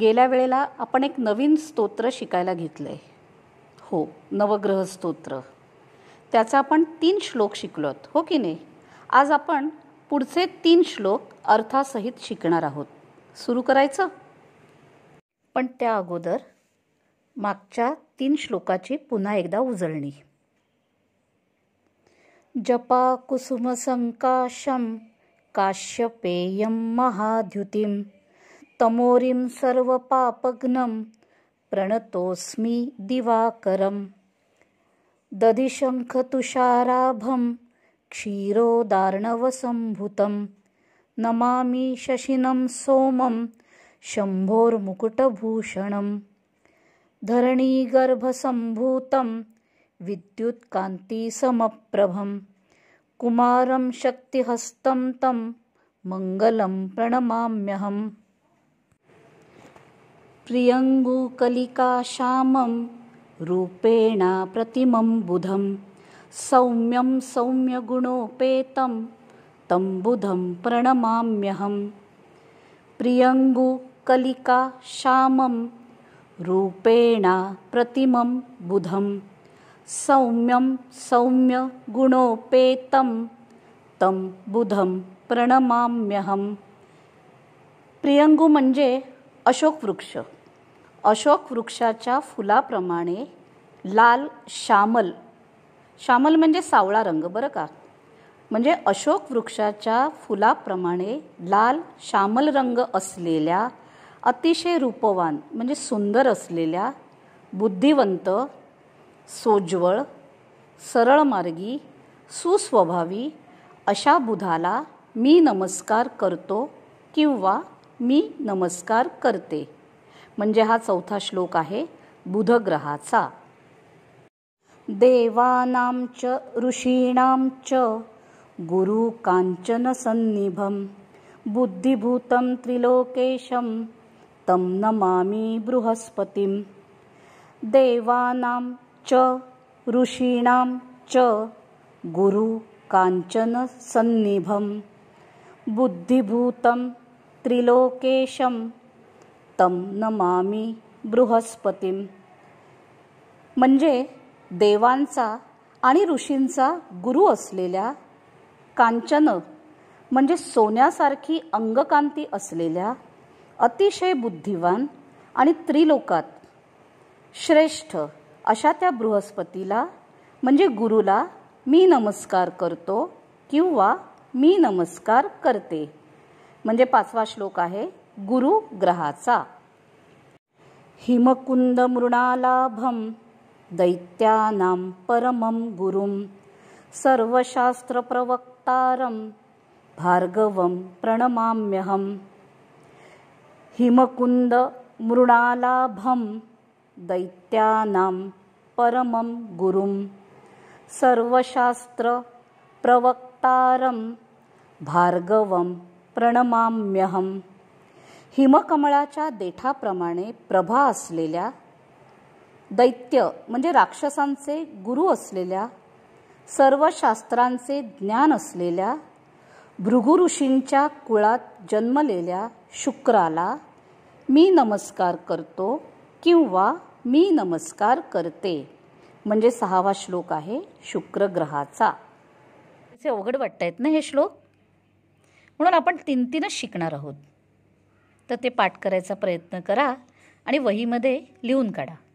गेल्या वेळेला आपण एक नवीन स्तोत्र शिकायला घेतलं हो नवग्रह स्तोत्र त्याचा आपण तीन श्लोक शिकलोत हो की नाही आज आपण पुढचे तीन श्लोक अर्थासहित शिकणार आहोत सुरू करायचं पण त्या अगोदर मागच्या तीन श्लोकाची पुन्हा एकदा उजळणी जपा कुसुम संकाशम काश्यपेयम महाद्युतीम तमोरिं सर्वपापघ्नं प्रणतोऽस्मि दिवाकरम् दधिशङ्खतुषाराभं क्षीरोदार्णवसम्भुतं नमामि शशिनं सोमं शम्भोर्मुकुटभूषणं धरणीगर्भसम्भूतं विद्युत्कान्तिसमप्रभं कुमारं शक्तिहस्तं तं मङ्गलं प्रणमाम्यहम् प्रियङ्गुकलिकाशामं रूपेण प्रतिमं बुधं सौम्यं सौम्यगुणोपेतं तं बुधं प्रणमाम्यहं प्रियङ्गुकलिकाश्यामं रूपेणा प्रतिमं बुधं सौम्यं सौम्यगुणोपेतं तं बुधं प्रणमाम्यहं प्रियंगू म्हणजे अशोक वृक्ष अशोक वृक्षाच्या फुलाप्रमाणे लाल श्यामल श्यामल म्हणजे सावळा रंग बरं का म्हणजे अशोक वृक्षाच्या फुलाप्रमाणे लाल श्यामल रंग असलेल्या अतिशय रूपवान म्हणजे सुंदर असलेल्या बुद्धिवंत सोज्वळ सरळ मार्गी सुस्वभावी अशा बुधाला मी नमस्कार करतो किंवा मी नमस्कार करते म्हणजे हा चौथा श्लोक आहे बुधग्रहाचा देवानां च गुरु च सन्निभम बुद्धिभूतं त्रिलोकेशं तं नमामी बृहस्पतिं देवानां च ऋषीणां च गुरु सन्निभम बुद्धिभूतं त्रिलोकेशं तम नमामी बृहस्पतीं म्हणजे देवांचा आणि ऋषींचा गुरु असलेल्या कांचन म्हणजे सोन्यासारखी अंगकांती असलेल्या अतिशय बुद्धिवान आणि त्रिलोकात श्रेष्ठ अशा त्या बृहस्पतीला म्हणजे गुरुला मी नमस्कार करतो किंवा मी नमस्कार करते म्हणजे पाचवा श्लोक आहे गुरुग्रहाचा हिमकुन्दमृणालाभं दैत्यानां परमं गुरुं सर्वशास्त्रप्रवक्तारं भार्गवं प्रणमाम्यहं हिमकुन्दमृणालाभं दैत्यानां परमं गुरुं प्रवक्तारं भार्गवं प्रणमाम्यहम् हिमकमळाच्या देठाप्रमाणे प्रभा असलेल्या दैत्य म्हणजे राक्षसांचे गुरु असलेल्या सर्व शास्त्रांचे ज्ञान असलेल्या भृगुऋषींच्या कुळात जन्मलेल्या शुक्राला मी नमस्कार करतो किंवा मी नमस्कार करते म्हणजे सहावा श्लोक आहे शुक्रग्रहाचा अवघड वाटत आहेत ना हे श्लोक म्हणून आपण तीन तीनच शिकणार आहोत तर ते पाठ करायचा प्रयत्न करा आणि वहीमध्ये लिहून काढा